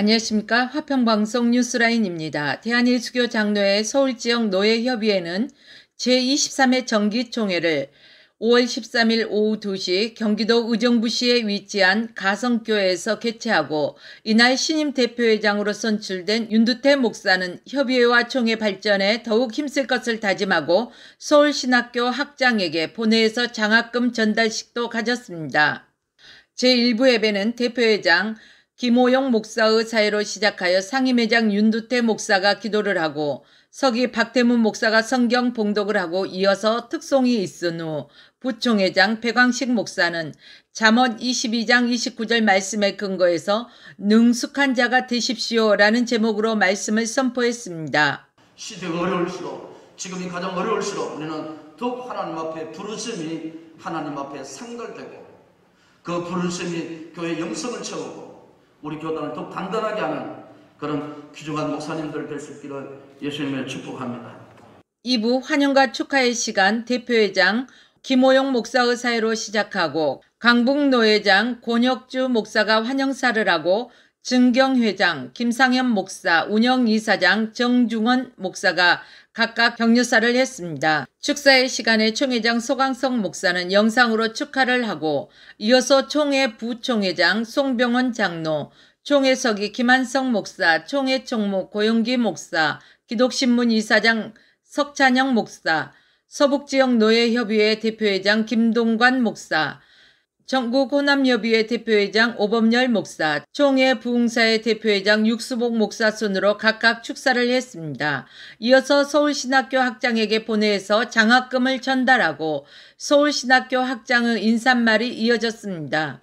안녕하십니까 화평방송 뉴스라인입니다. 대한일수교 장로회 서울지역 노예협의회는 제23회 정기총회를 5월 13일 오후 2시 경기도 의정부시에 위치한 가성교회에서 개최하고 이날 신임 대표회장으로 선출된 윤두태 목사는 협의회와 총회 발전에 더욱 힘쓸 것을 다짐하고 서울신학교 학장에게 본회에서 장학금 전달식도 가졌습니다. 제1부 예배는 대표회장 김호영 목사의 사회로 시작하여 상임회장 윤두태 목사가 기도를 하고 서기 박태문 목사가 성경 봉독을 하고 이어서 특송이 있은 후 부총회장 백광식 목사는 잠언 22장 29절 말씀에 근거해서 능숙한 자가 되십시오라는 제목으로 말씀을 선포했습니다. 시대가 어려울수록 지금이 가장 어려울수록 우리는 더욱 하나님 앞에 부르심이 하나님 앞에 상달되고 그 부르심이 교회 영성을 채우고 우리 교단을 더욱 단단하게 하는 그런 귀중한 목사님들 될 수 있기를 예수님의 축복합니다. 2부 환영과 축하의 시간 대표회장 김호영 목사 의사회로 시작하고 강북 노회장 권혁주 목사가 환영사를 하고 증경 회장, 김상현 목사, 운영 이사장, 정중원 목사가 각각 격려사를 했습니다. 축사의 시간에 총회장 소강성 목사는 영상으로 축하를 하고 이어서 총회 부총회장 송병헌 장로, 총회서기 김한성 목사, 총회 총무 고용기 목사, 기독신문 이사장 석찬영 목사, 서북지역 노예협의회 대표회장 김동관 목사, 전국 호남여비회 대표회장 오범열 목사, 총회 부흥사의 대표회장 육수복 목사 순으로 각각 축사를 했습니다. 이어서 서울신학교 학장에게 보내서 장학금을 전달하고 서울신학교 학장의 인사말이 이어졌습니다.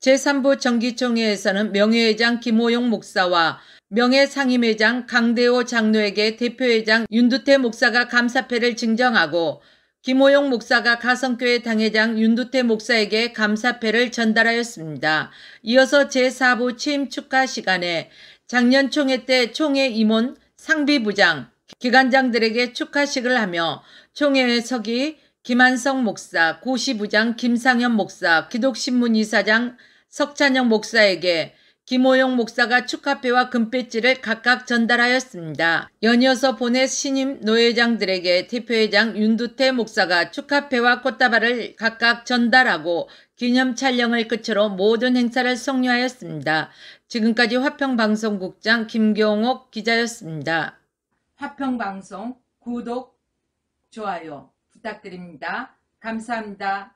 제3부 정기총회에서는 명예회장 김호용 목사와 명예상임회장 강대호 장로에게 대표회장 윤두태 목사가 감사패를 증정하고 김호영 목사가 가성교회 당회장 윤두태 목사에게 감사패를 전달하였습니다. 이어서 제4부 취임 축하 시간에 작년 총회 때 총회 임원 상비부장, 기관장들에게 축하식을 하며 총회 서기 김한성 목사, 고시부장 김상현 목사, 기독신문 이사장 석찬영 목사에게 김호영 목사가 축하패와 금배지를 각각 전달하였습니다. 연이어서 보낸 신임 노회장들에게 대표회장 윤두태 목사가 축하패와 꽃다발을 각각 전달하고 기념 촬영을 끝으로 모든 행사를 성료하였습니다. 지금까지 화평방송국장 김경옥 기자였습니다. 화평방송 구독, 좋아요 부탁드립니다. 감사합니다.